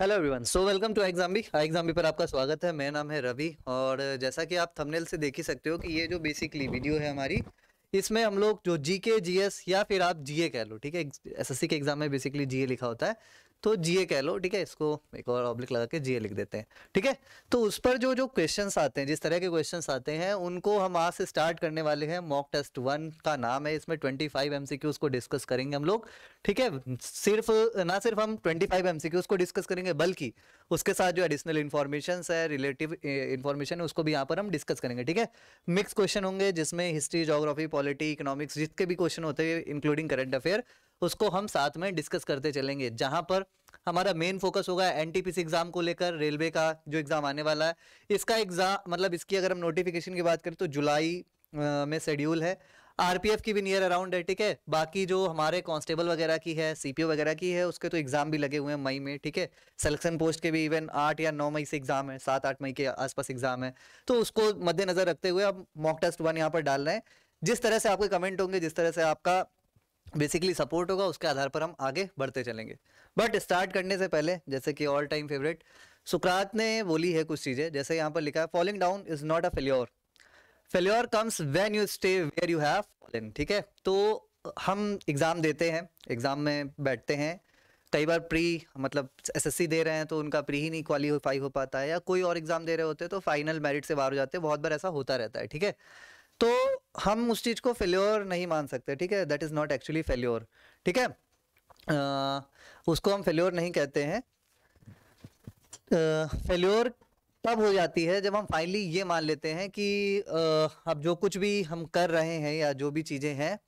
hello everyone so welcome to एग्जाम्बी एग्जाम्बी पर आपका स्वागत है मेरा नाम है रवि और जैसा कि आप थंबनेल से देख ही सकते हो कि ये जो बेसिकली वीडियो है हमारी इसमें हम लोग जो जीके जीएस या फिर आप जीए कह लो ठीक है एसएससी के एग्जाम में बेसिकली जीए लिखा होता है तो जीए कह लो ठीक है इसको एक और ऑब्लिक लगा के जीए लिख देते हैं ठीक है तो उस पर जो जो क्वेश्चंस आते हैं जिस तरह के क्वेश्चंस आते हैं उनको हम आज से स्टार्ट करने वाले हैं मॉक टेस्ट वन का नाम है इसमें 25 फाइव एमसीक्यूज को डिस्कस करेंगे हम लोग ठीक है सिर्फ ना सिर्फ हम 25 फाइव एमसीक्यूज को डिस्कस करेंगे बल्कि उसके साथ जो एडिशनल इन्फॉर्मेशन है रिलेटिव इन्फॉर्मेशन है उसको भी यहाँ पर हम डिस्कस करेंगे ठीक है मिक्स क्वेश्चन होंगे जिसमें हिस्ट्री जोग्राफी पॉलिटी इकोनॉमिक्स जितने भी क्वेश्चन होते हैं इंक्लूडिंग करंट अफेयर उसको हम साथ में डिस्कस करते चलेंगे जहाँ पर हमारा मेन फोकस होगा एनटीपीसी एग्जाम को लेकर रेलवे का जो एग्जाम आने वाला है इसका एग्जाम मतलब इसकी अगर हम नोटिफिकेशन की बात करें तो जुलाई में शेड्यूल है आरपीएफ की भी नियर अराउंड है ठीक है बाकी जो हमारे कांस्टेबल वगैरह की है सीपीओ वगैरह की है उसके तो एग्जाम भी लगे हुए हैं मई में ठीक है सिलेक्शन पोस्ट के भी इवन आठ या नौ मई से एग्जाम है सात आठ मई के आसपास एग्जाम है तो उसको मद्देनजर रखते हुए अब मॉक टेस्ट वन यहाँ पर डाल रहे हैं जिस तरह से आपके कमेंट होंगे जिस तरह से आपका बेसिकली सपोर्ट होगा उसके आधार पर हम आगे बढ़ते चलेंगे बट स्टार्ट करने से पहले जैसे कि ऑल टाइम फेवरेट सुकरात ने बोली है कुछ चीज़ें जैसे यहाँ पर लिखा है falling down is not a failure failure comes when you stay where you have fallen ठीक है तो हम एग्ज़ाम देते हैं एग्ज़ाम में बैठते हैं कई बार प्री मतलब एसएससी दे रहे हैं तो उनका प्री ही नहीं क्वालीफाई हो पाता है या कोई और एग्ज़ाम दे रहे होते हैं तो फाइनल मेरिट से बाहर हो जाते हैं बहुत बार ऐसा होता रहता है ठीक है तो हम उस चीज़ को फेल्योर नहीं मान सकते ठीक है that is not actually failure ठीक है आ, उसको हम फेल्योर नहीं कहते हैं फेल्योर तब हो जाती है जब हम फाइनली ये मान लेते हैं कि आ, अब जो कुछ भी हम कर रहे हैं या जो भी चीज़ें हैं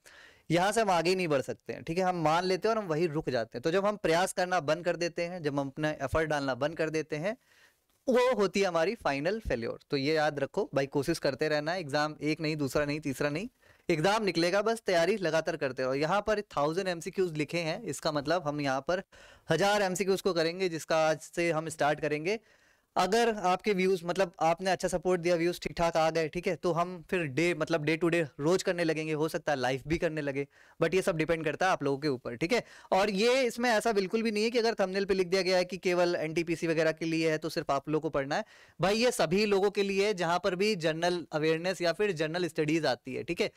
यहाँ से हम आगे नहीं बढ़ सकते हैं ठीक है हम मान लेते हैं और हम वही रुक जाते हैं तो जब हम प्रयास करना बंद कर देते हैं जब हम अपना एफर्ट डालना बंद कर देते हैं वो होती है हमारी फाइनल फेल्योर तो ये याद रखो भाई कोशिश करते रहना एग्जाम एक नहीं दूसरा नहीं तीसरा नहीं एग्जाम निकलेगा बस तैयारी लगातार करते रहो यहाँ पर थाउजेंड एम लिखे हैं इसका मतलब हम यहाँ पर हजार एम को करेंगे जिसका आज से हम स्टार्ट करेंगे अगर आपके व्यूज मतलब आपने अच्छा सपोर्ट दिया व्यूज ठीक ठाक आ गए ठीक है तो हम फिर डे मतलब डे टू डे रोज करने लगेंगे हो सकता है लाइफ भी करने लगे बट ये सब डिपेंड करता है आप लोगों के ऊपर ठीक है और ये इसमें ऐसा बिल्कुल भी नहीं है कि अगर थंबनेल पे लिख दिया गया है कि केवल एनटीपीसी वगैरह के लिए है तो सिर्फ आप लोगों को पढ़ना है भाई ये सभी लोगों के लिए है जहां पर भी जनरल अवेयरनेस या फिर जनरल स्टडीज आती है ठीक है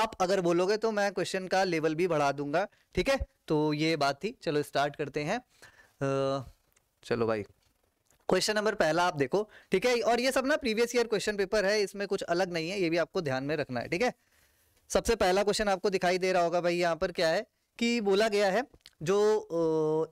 आप अगर बोलोगे तो मैं क्वेश्चन का लेवल भी बढ़ा दूंगा ठीक है तो ये बात थी चलो स्टार्ट करते हैं चलो भाई क्वेश्चन नंबर पहला आप देखो ठीक है और ये सब ना प्रीवियस ईयर क्वेश्चन पेपर है इसमें कुछ अलग नहीं है ये भी आपको ध्यान में रखना है ठीक है सबसे पहला क्वेश्चन आपको दिखाई दे रहा होगा भाई यहाँ पर क्या है कि बोला गया है जो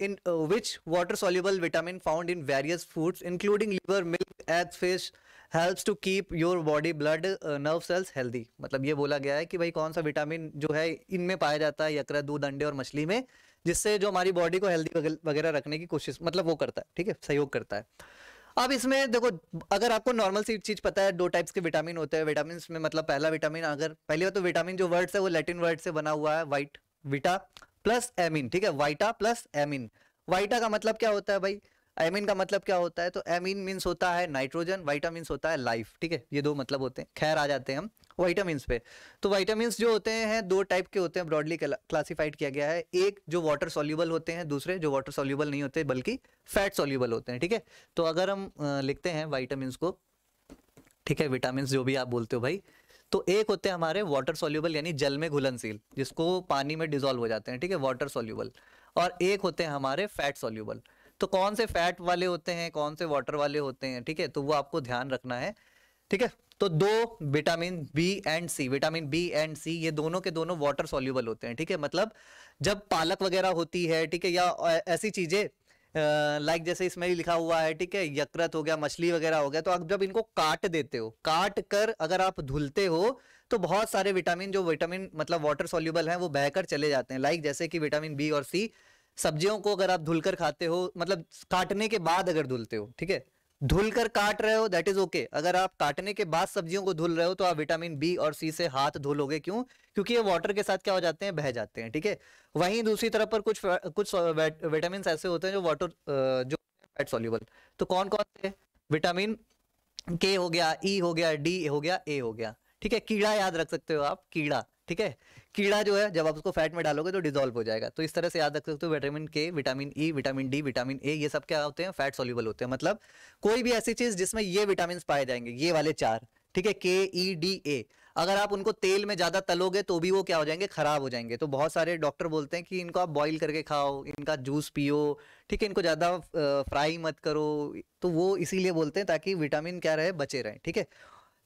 in which water soluble vitamin found in various foods including liver milk egg fish helps to keep your body blood nerve cells healthy मतलब ये बोला गया है कि भाई कौन सा विटामिन जो है इनमें पाया जाता है यकरा दूध अंडे और मछली में जिससे जो हमारी बॉडी को हेल्दी वगैरह रखने की कोशिश मतलब वो करता है ठीक है सहयोग करता है अब इसमें देखो अगर आपको नॉर्मल सी चीज पता है दो टाइप्स के विटामिन होते हैं विटामिन में मतलब पहला विटामिन अगर पहले तो विटामिन जो वर्ड है वो लैटिन वर्ड से बना हुआ है वाइट विटा प्लस एमिन ठीक है वाइटा प्लस एमिन वाइटा का मतलब क्या होता है भाई एमिन का मतलब क्या होता है तो एमिन मीन्स होता है नाइट्रोजन वाइटा मीन्स होता है लाइफ ठीक है ये दो मतलब होते हैं खैर आ जाते हैं हम वाइटामस पे तो वाइटामस जो होते हैं दो टाइप के होते हैं ब्रॉडली क्लासीफाइड किया गया है एक जो वाटर सोल्यूबल होते हैं दूसरे जो वाटर सोल्यूबल नहीं होते बल्कि फैट सोल्यूबल होते हैं ठीक है तो अगर हम लिखते हैं वाइटामस को ठीक है विटामिन जो भी आप बोलते हो भाई तो एक होते हैं हमारे वाटर सोल्यूबल यानी जल में घुलनशील जिसको पानी में डिजोल्व हो जाते हैं ठीक है वाटर सोल्यूबल और एक होते हैं हमारे फैट सोल्यूबल तो कौन से फैट वाले होते हैं कौन से वाटर वाले होते हैं ठीक है तो वो आपको ध्यान रखना है ठीक है तो दो vitamin B and C vitamin B and C ये दोनों के दोनों वाटर सोल्यूबल होते हैं ठीक है मतलब जब पालक वगैरह होती है ठीक है या ऐसी चीजें लाइक जैसे इसमें लिखा हुआ है ठीक है यकृत हो गया मछली वगैरह हो गया तो आप जब इनको काट देते हो काट कर अगर आप धुलते हो तो बहुत सारे विटामिन जो विटामिन मतलब वाटर सोल्यूबल हैं वो बहकर चले जाते हैं लाइक जैसे कि विटामिन बी और सी सब्जियों को अगर आप धुलकर खाते हो मतलब काटने के बाद अगर धुलते हो ठीक है धुल कर काट रहे हो दैट इज ओके अगर आप काटने के बाद सब्जियों को धुल रहे हो तो आप विटामिन बी और सी से हाथ धुलोगे क्यों क्योंकि ये वाटर के साथ क्या हो जाते हैं बह जाते हैं ठीक है वहीं दूसरी तरफ पर कुछ कुछ विटामिन ऐसे होते हैं जो वाटर जो फैट सोल्यूबल तो कौन कौन से विटामिन के हो गया ई e हो गया डी हो गया ए हो गया ठीक है कीड़ा याद रख सकते हो आप कीड़ा ठीक है कीड़ा जो है जब आप उसको फैट में डालोगे तो डिजोल्व हो जाएगा तो इस तरह से याद रख सकते हो vitamin K vitamin E vitamin D vitamin A ये सब क्या होते हैं फैट सोल्यूबल होते हैं मतलब कोई भी ऐसी चीज जिसमें ये विटामिन पाए जाएंगे ये वाले चार ठीक है के ई डी ए अगर आप उनको तेल में ज्यादा तलोगे तो भी वो क्या हो जाएंगे खराब हो जाएंगे तो बहुत सारे डॉक्टर बोलते हैं कि इनको आप बॉईल करके खाओ इनका जूस पियो ठीक है इनको ज्यादा फ्राई मत करो तो वो इसीलिए बोलते हैं ताकि विटामिन क्या रहे बचे रहे ठीक है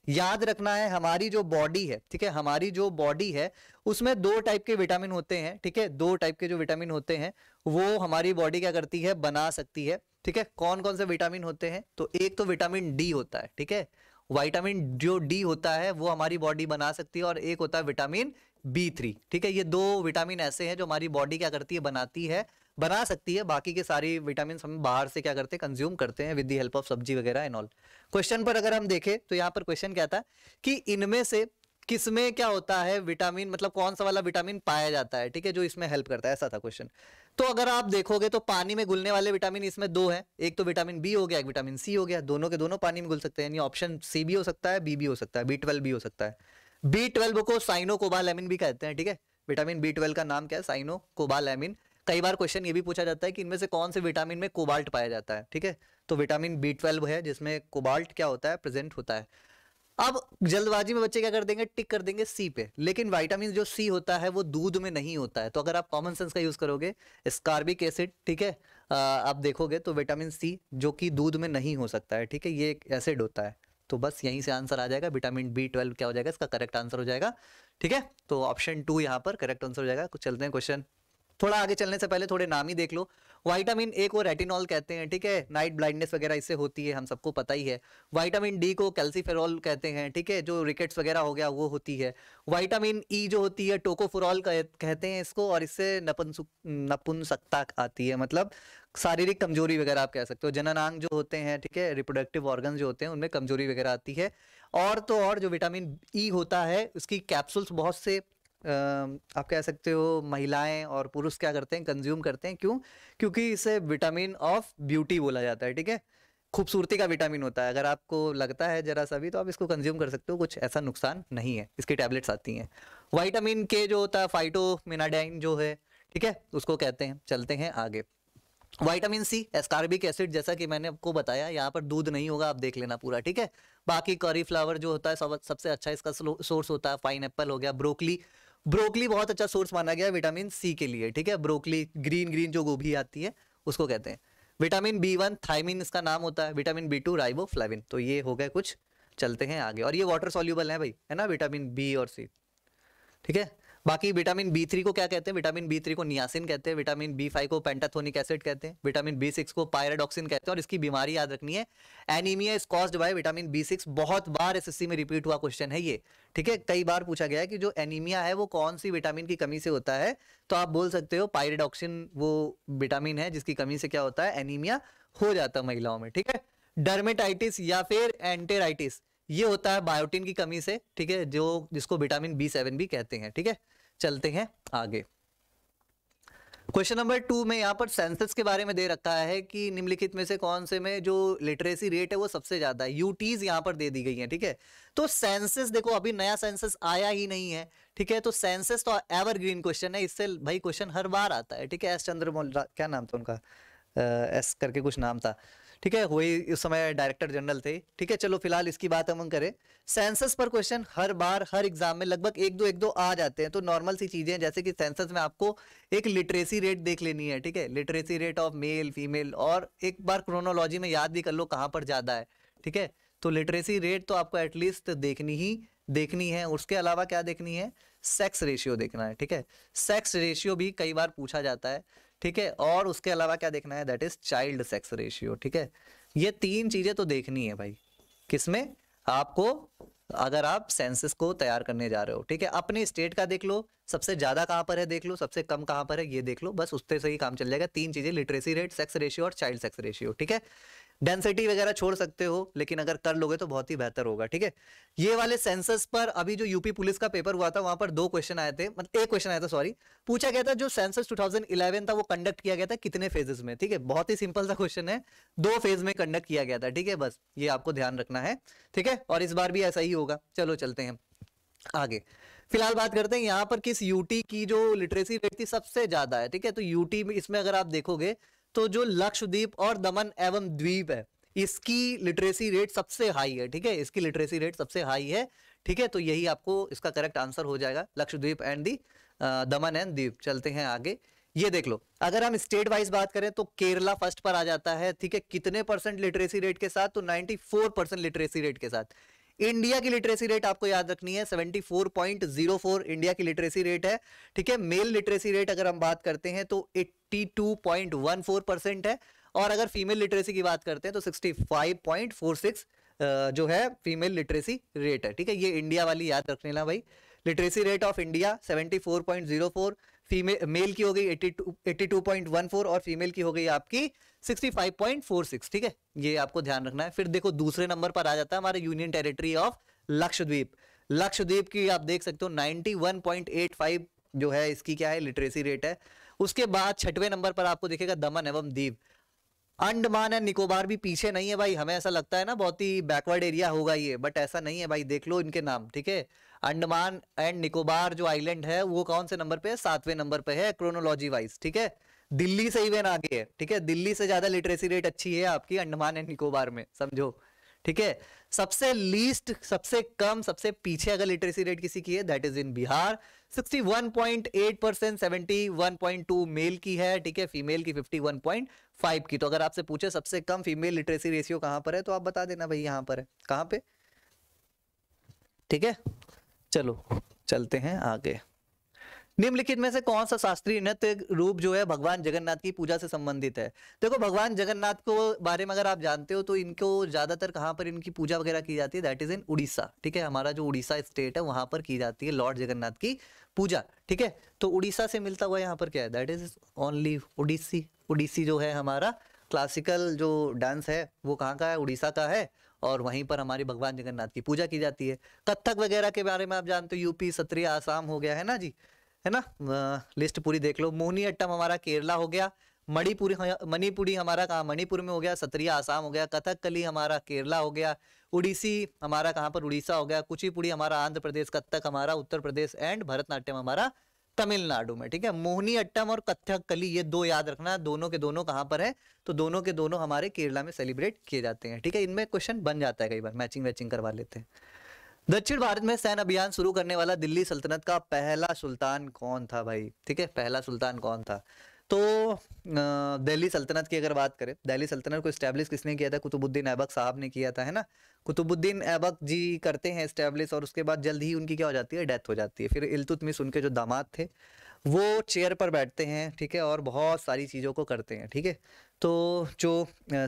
याद रखना है हमारी जो बॉडी है ठीक है हमारी जो बॉडी है उसमें दो टाइप के विटामिन होते हैं ठीक है दो टाइप के जो विटामिन होते हैं वो हमारी बॉडी क्या करती है बना सकती है ठीक है कौन कौन से विटामिन होते हैं तो एक तो विटामिन डी होता है ठीक है वाइटामिन जो डी होता है वो हमारी बॉडी बना सकती है और एक होता है विटामिन बी थ्री ठीक है ये दो विटामिन ऐसे हैं जो हमारी बॉडी क्या करती है बनाती है बना सकती है बाकी के सारी विटामिन हम बाहर से क्या करते हैं कंज्यूम करते हैं विद दी हेल्प ऑफ सब्जी वगैरह एंड ऑल क्वेश्चन पर अगर हम देखें तो यहाँ पर क्वेश्चन क्या था कि इनमें से किसमें क्या होता है विटामिन मतलब कौन सा वाला विटामिन पाया जाता है ठीक है जो इसमें हेल्प करता है ऐसा था क्वेश्चन तो अगर आप देखोगे तो पानी में घुलने वाले विटामिन इसमें दो हैं एक तो विटामिन बी हो गया एक विटामिन सी हो गया दोनों के दोनों पानी में घुल सकते हैं यानी ऑप्शन सी भी हो सकता है बी भी हो सकता है बी ट्वेल्व भी हो सकता है बी ट्वेल्व को साइनो कोबालैमिन भी कहते हैं ठीक है विटामिन बी ट्वेल्व का नाम क्या है साइनो कोबालैमिन कई बार क्वेश्चन ये भी पूछा जाता है कि इनमें से कौन से विटामिन में कोबाल्ट पाया जाता है ठीक है तो विटामिन बी ट्वेल्व है जिसमें कोबाल्ट क्या होता है प्रेजेंट होता है अब जल्दबाजी में बच्चे क्या कर देंगे टिक कर देंगे सी पे लेकिन विटामिन जो सी होता है वो दूध में नहीं होता है तो अगर आप कॉमन सेंस का यूज करोगे स्कार्बिक एसिड ठीक है आप देखोगे तो विटामिन सी जो कि दूध में नहीं हो सकता है ठीक है ये एक एसिड होता है तो बस यहीं से आंसर आ जाएगा विटामिन बी ट्वेल्व क्या हो जाएगा इसका करेक्ट आंसर हो जाएगा ठीक है तो ऑप्शन टू यहाँ पर करेक्ट आंसर हो जाएगा कुछ चलते हैं क्वेश्चन थोड़ा आगे चलने से पहले थोड़े नाम ही देख लो वाइटामिन ए को रेटिनॉल कहते हैं ठीक है नाइट ब्लाइंडनेस वगैरह इससे होती है हम सबको पता ही है वाइटामिन डी को कैल्सीफेरॉल कहते हैं ठीक है जो रिकेट्स वगैरह हो गया वो होती है वाइटामिन ई e जो होती है टोकोफुरॉल कहते हैं इसको और इससे नपुंसुक नपुंसकता आती है मतलब शारीरिक कमजोरी वगैरह आप कह सकते हो जननांग जो होते हैं ठीक है रिप्रोडक्टिव ऑर्गन जो होते हैं उनमें कमजोरी वगैरह आती है और तो और जो विटामिन ई e होता है उसकी कैप्सूल्स बहुत से आप कह सकते हो महिलाएं और पुरुष क्या करते हैं कंज्यूम करते हैं क्यों क्योंकि इसे विटामिन ऑफ ब्यूटी बोला जाता है ठीक है खूबसूरती का विटामिन होता है अगर आपको लगता है जरा सा भी तो आप इसको कंज्यूम कर सकते हो कुछ ऐसा नुकसान नहीं है इसकी टैबलेट्स आती हैं वाइटामिन के जो होता है फाइटोमिनाडाइन जो है ठीक है उसको कहते हैं चलते हैं आगे वाइटामिन सी एस्कार्बिक एसिड जैसा कि मैंने आपको बताया यहाँ पर दूध नहीं होगा आप देख लेना पूरा ठीक है बाकी कॉरीफ्लावर जो होता है सब सबसे अच्छा इसका सोर्स होता है पाइन हो गया ब्रोकली ब्रोकली बहुत अच्छा सोर्स माना गया विटामिन सी के लिए ठीक है ब्रोकली ग्रीन ग्रीन जो गोभी आती है उसको कहते हैं विटामिन बी वन थाइमिन इसका नाम होता है विटामिन बी टू राइबोफ्लाविन तो ये हो गए कुछ चलते हैं आगे और ये वाटर सॉल्यूबल है भाई है ना विटामिन बी और सी ठीक है बाकी विटामिन बी थ्री को क्या कहते हैं विटामिन बी थ्री को नियासिन कहते हैं विटामिन बी फाइव को पेंटाथोनिक एसिड कहते हैं विटामिन बी सिक्स को पायराडॉक्सिन कहते हैं और इसकी बीमारी याद रखनी है anaemia is cause by vitamin B six बहुत बार एस में रिपीट हुआ क्वेश्चन है ये ठीक है कई बार पूछा गया कि जो एनीमिया है वो कौन सी विटामिन की कमी से होता है तो आप बोल सकते हो पायरेडॉक्सिन वो विटामिन है जिसकी कमी से क्या होता है एनीमिया हो जाता है महिलाओं में ठीक है डर्मेटाइटिस या फिर एंटेराइटिस ये होता है बायोटिन की कमी से ठीक है जो जिसको विटामिन बी सेवन भी कहते हैं ठीक है चलते हैं आगे क्वेश्चन नंबर टू में यहाँ पर सेंसस के बारे में दे रखा है कि निम्नलिखित में से कौन से में जो लिटरेसी रेट है वो सबसे ज्यादा है यूटीज यहाँ पर दे दी गई है ठीक है तो सेंसस देखो अभी नया सेंसस आया ही नहीं है ठीक है तो सेंसस तो एवरग्रीन क्वेश्चन है इससे भाई क्वेश्चन हर बार आता है ठीक है एस चंद्र क्या नाम था उनका एस करके कुछ नाम था ठीक है वही उस समय डायरेक्टर जनरल थे ठीक है चलो फिलहाल इसकी बात हम करें सेंसस पर क्वेश्चन हर बार हर एग्जाम में लगभग एक दो एक दो आ जाते हैं तो नॉर्मल सी चीजें जैसे कि सेंसस में आपको एक लिटरेसी रेट देख लेनी है ठीक है literacy rate of male female और एक बार क्रोनोलॉजी में याद भी कर लो कहाँ पर ज्यादा है ठीक है तो लिटरेसी रेट तो आपको एटलीस्ट देखनी ही देखनी है उसके अलावा क्या देखनी है सेक्स रेशियो देखना है ठीक है सेक्स रेशियो भी कई बार पूछा जाता है ठीक है और उसके अलावा क्या देखना है that is child sex ratio ठीक है ये तीन चीजें तो देखनी है भाई किसमें आपको अगर आप सेंसिस को तैयार करने जा रहे हो ठीक है अपने स्टेट का देख लो सबसे ज्यादा कहां पर है देख लो सबसे कम कहां पर है ये देख लो बस उससे सही ही काम चल जाएगा तीन चीजें लिटरेसी रेट सेक्स रेशियो और चाइल्ड सेक्स रेशियो ठीक है डेंसिटी वगैरह छोड़ सकते हो लेकिन अगर कर लोगे तो बहुत ही बेहतर होगा ठीक है ये वाले सेंसस पर अभी जो यूपी पुलिस का पेपर हुआ था वहां पर दो क्वेश्चन आए थे मतलब एक क्वेश्चन आया था सॉरी पूछा गया था जो सेंसस 2011 था वो कंडक्ट किया गया था कितने फेजेस में ठीक है बहुत ही सिंपल सा क्वेश्चन है दो फेज में कंडक्ट किया गया था ठीक है बस ये आपको ध्यान रखना है ठीक है और इस बार भी ऐसा ही होगा चलो चलते हैं आगे फिलहाल बात करते हैं यहाँ पर किस यूटी की जो लिटरेसी रेट थी सबसे ज्यादा है ठीक है तो यूटी इसमें अगर आप देखोगे तो जो लक्षद्वीप और दमन एवं द्वीप है इसकी लिटरेसी रेट सबसे हाई है ठीक है इसकी लिटरेसी रेट सबसे हाई है ठीक है तो यही आपको इसका करेक्ट आंसर हो जाएगा लक्षद्वीप एंड दी दमन एंड द्वीप चलते हैं आगे ये देख लो अगर हम स्टेट वाइज बात करें तो केरला फर्स्ट पर आ जाता है ठीक है कितने परसेंट लिटरेसी रेट के साथ तो 94 परसेंट लिटरेसी रेट के साथ इंडिया की लिटरेसी रेट आपको याद रखनी है 74.04 इंडिया की लिटरेसी रेट है ठीक है मेल लिटरेसी रेट अगर हम बात करते हैं तो 82.14 परसेंट है और अगर फीमेल लिटरेसी की बात करते हैं तो 65.46 जो है फीमेल लिटरेसी रेट है ठीक है ये इंडिया वाली याद रख लेना भाई literacy rate of India 74.04 female male की हो गई 82 82.14 और फीमेल की हो गई आपकी 65.46 ठीक है ये आपको ध्यान रखना है फिर देखो दूसरे नंबर पर आ जाता है हमारे union territory of Lakshadweep Lakshadweep की आप देख सकते हो 91.85 जो है इसकी क्या है लिटरेसी रेट है उसके बाद छठवें नंबर पर आपको देखेगा दमन एवं दीप अंडमान एंड निकोबार भी पीछे नहीं है भाई हमें ऐसा लगता है ना बहुत ही बैकवर्ड एरिया होगा ये बट ऐसा नहीं है भाई देख लो इनके नाम ठीक है अंडमान एंड निकोबार जो आइलैंड है वो कौन से नंबर पे है सातवें नंबर पे है क्रोनोलॉजी वाइज ठीक है दिल्ली से इवन आगे है ठीक है दिल्ली से ज्यादा लिटरेसी रेट अच्छी है आपकी अंडमान एंड निकोबार में समझो ठीक है सबसे लीस्ट सबसे कम सबसे पीछे अगर लिटरेसी रेट किसी की है दैट इज इन बिहार 61.8 परसेंट सेवेंटी मेल की है ठीक है फीमेल की 51.5 की तो अगर आपसे पूछे सबसे कम फीमेल लिटरेसी रेशियो कहां पर है तो आप बता देना भाई यहां पर है कहां पे ठीक है चलो चलते हैं आगे निम्नलिखित में से कौन सा शास्त्रीय नृत्य रूप जो है भगवान जगन्नाथ की पूजा से संबंधित है देखो भगवान जगन्नाथ को बारे में अगर आप जानते हो तो इनको ज्यादातर कहाँ पर इनकी पूजा वगैरह की जाती है दैट इज इन उड़ीसा ठीक है हमारा जो उड़ीसा स्टेट है वहां पर की जाती है लॉर्ड जगन्नाथ की पूजा ठीक है तो उड़ीसा से मिलता हुआ यहाँ पर क्या है that is only Odissi Odissi जो है हमारा क्लासिकल जो डांस है वो कहाँ का है उड़ीसा का है और वहीं पर हमारी भगवान जगन्नाथ की पूजा की जाती है कथक वगैरह के बारे में आप जानते हो यूपी सत्रिया आसाम हो गया है ना जी है ना लिस्ट पूरी देख लो मोहनी अट्टम हमारा केरला हो गया मणिपुरी मणिपुरी हमारा कहाँ मणिपुर में हो गया सत्रिया आसाम हो गया कथकली हमारा केरला हो गया उड़ीसी हमारा कहाँ पर उड़ीसा हो गया कुचिपुड़ी हमारा आंध्र प्रदेश कथक हमारा उत्तर प्रदेश एंड भरतनाट्यम हमारा तमिलनाडु में ठीक है मोहनी अट्टम और कथकली ये दो याद रखना दोनों के दोनों कहाँ पर है तो दोनों के दोनों हमारे केरला में सेलिब्रेट किए जाते हैं ठीक है इनमें क्वेश्चन बन जाता है कई बार मैचिंग वैचिंग करवा लेते हैं दक्षिण भारत में सैन्य अभियान शुरू करने वाला दिल्ली सल्तनत का पहला सुल्तान कौन था भाई ठीक है पहला सुल्तान कौन था तो दिल्ली सल्तनत की अगर बात करें दिल्ली सल्तनत को स्टैब्लिश किसने किया था कुतुबुद्दीन ऐबक साहब ने किया था है ना कुतुबुद्दीन ऐबक जी करते हैं स्टैब्लिश और उसके बाद जल्द ही उनकी क्या हो जाती है डेथ हो जाती है फिर इलतुतमिस उनके जो दामाद थे वो चेयर पर बैठते हैं ठीक है और बहुत सारी चीज़ों को करते हैं ठीक है तो जो